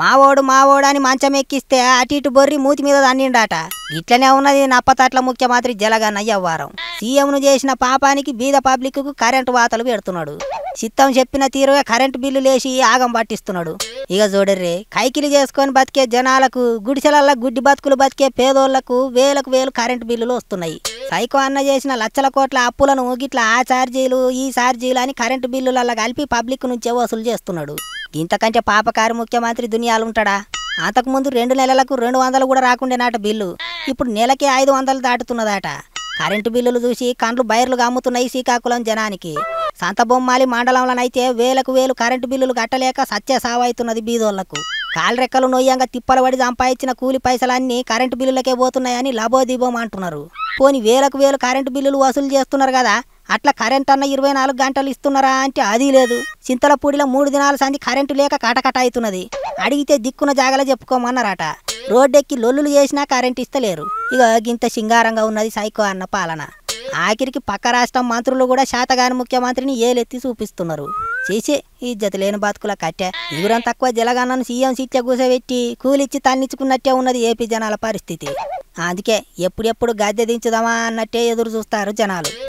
మావోడు మావోడు అని మంచం ఎక్కిస్తే అటు ఇటు బొర్రి మూతి మీద దండిండాట ఇట్లనే ఉన్నది నప్పతట్ల ముఖ్యమంత్రి జలగన్న అయ్యవ్వారం సీఎంను చేసిన పాపానికి బీద పబ్లిక్ కు కరెంటు వాతలు పెడుతున్నాడు చిత్తం చెప్పిన తీరుగా కరెంటు బిల్లు లేచి ఆగం పట్టిస్తున్నాడు ఇక చూడర్రే కైకిలు చేసుకొని బతికే జనాలకు గుడిసెలల్లో గుడ్డి బతుకులు బతికే పేదోళ్లకు వేలకు వేలు కరెంటు బిల్లులు వస్తున్నాయి సైకో అన్న చేసిన లక్షల కోట్ల అప్పులను గిట్ల ఆ ఛార్జీలు ఈ ఛార్జీలు అని కరెంటు బిల్లులల్లో కలిపి పబ్లిక్ నుంచే వసూలు చేస్తున్నాడు ఇంతకంటే పాపకారు ముఖ్యమంత్రి దునియాలు ఉంటాడా అంతకుముందు రెండు నెలలకు రెండు వందలు కూడా నాట బిల్లు ఇప్పుడు నెలకే ఐదు వందలు దాటుతున్నదాట కరెంటు బిల్లులు చూసి కండ్లు బైర్లుగా అమ్ముతున్నాయి శ్రీకాకుళం జనానికి సంతబొమ్మాలి మండలంలోనైతే వేలకు వేలు కరెంటు బిల్లులు కట్టలేక సత్య సావైతున్నది బీదోళ్లకు కాలరెక్కలు నొయ్యంగా తిప్పలబడి పడి సంపాదించిన కూలి పైసలన్నీ కరెంటు బిల్లులకే పోతున్నాయని లబోదీబోమంటున్నారు అంటున్నారు పోని వేలకు వేలు కరెంటు బిల్లులు వసూలు చేస్తున్నారు కదా అట్లా కరెంట్ అన్న ఇరవై నాలుగు గంటలు ఇస్తున్నారా అంటే అది లేదు చింతలపూడిలో మూడు దినాల సంధి కరెంటు లేక కటకట అవుతున్నది అడిగితే దిక్కున జాగల చెప్పుకోమన్నారట రోడ్డెక్కి లొల్లులు చేసినా కరెంట్ ఇస్తలేరు ఇక గింత సింగారంగా ఉన్నది సైకో అన్న పాలన ఆఖరికి పక్క రాష్ట్రం మంత్రులు కూడా శాతగాని ముఖ్యమంత్రిని ఏలెత్తి చూపిస్తున్నారు చేసి ఇజ్జత లేని బతుకుల కట్టే ఇవరం తక్కువ జలగానను సీఎం సీట్ల కూసబెట్టి కూలిచ్చి తన్నించుకున్నట్టే ఉన్నది ఏపీ జనాల పరిస్థితి అందుకే ఎప్పుడెప్పుడు గద్దె దించుదామా అన్నట్టే ఎదురు చూస్తారు జనాలు